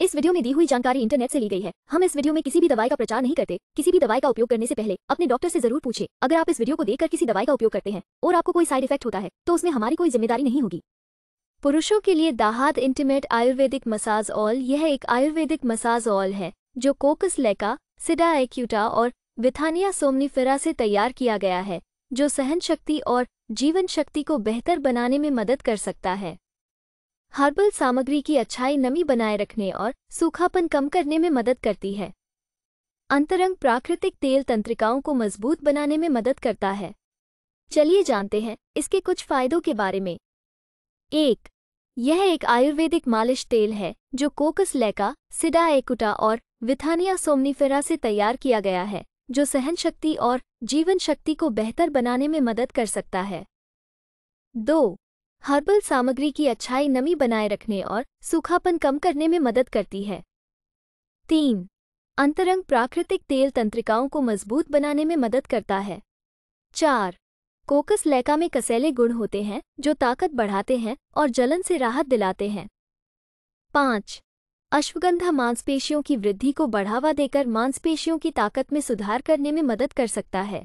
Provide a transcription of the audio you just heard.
इस वीडियो में दी हुई जानकारी इंटरनेट से ली गई है हम इस वीडियो में किसी भी दवाई का प्रचार नहीं करते किसी भी दवाई का उपयोग करने से पहले अपने डॉक्टर से जरूर पूछे अगर आप इस वीडियो को देखकर किसी दवाई का उपयोग करते हैं और आपको कोई साइड इफेक्ट होता है तो उसमें हमारी कोई जिम्मेदारी नहीं होगी पुरुषों के लिए दाहाद इंटीमेट आयुर्वेदिक मसाज ऑल यह एक आयुर्वेदिक मसाज ऑल है जो कोकस लेका सिडा एक्यूटा और विथानिया सोमनीफेरा से तैयार किया गया है जो सहन शक्ति और जीवन शक्ति को बेहतर बनाने में मदद कर सकता है हर्बल सामग्री की अच्छाई नमी बनाए रखने और सूखापन कम करने में मदद करती है अंतरंग प्राकृतिक तेल तंत्रिकाओं को मजबूत बनाने में मदद करता है चलिए जानते हैं इसके कुछ फायदों के बारे में एक यह एक आयुर्वेदिक मालिश तेल है जो कोकस लेका सिडा एकुटा और विथानिया सोमनीफेरा से तैयार किया गया है जो सहन शक्ति और जीवन शक्ति को बेहतर बनाने में मदद कर सकता है दो हर्बल सामग्री की अच्छाई नमी बनाए रखने और सूखापन कम करने में मदद करती है तीन अंतरंग प्राकृतिक तेल तंत्रिकाओं को मजबूत बनाने में मदद करता है चार कोकस लैका में कसैले गुण होते हैं जो ताकत बढ़ाते हैं और जलन से राहत दिलाते हैं पाँच अश्वगंधा मांसपेशियों की वृद्धि को बढ़ावा देकर मांसपेशियों की ताकत में सुधार करने में मदद कर सकता है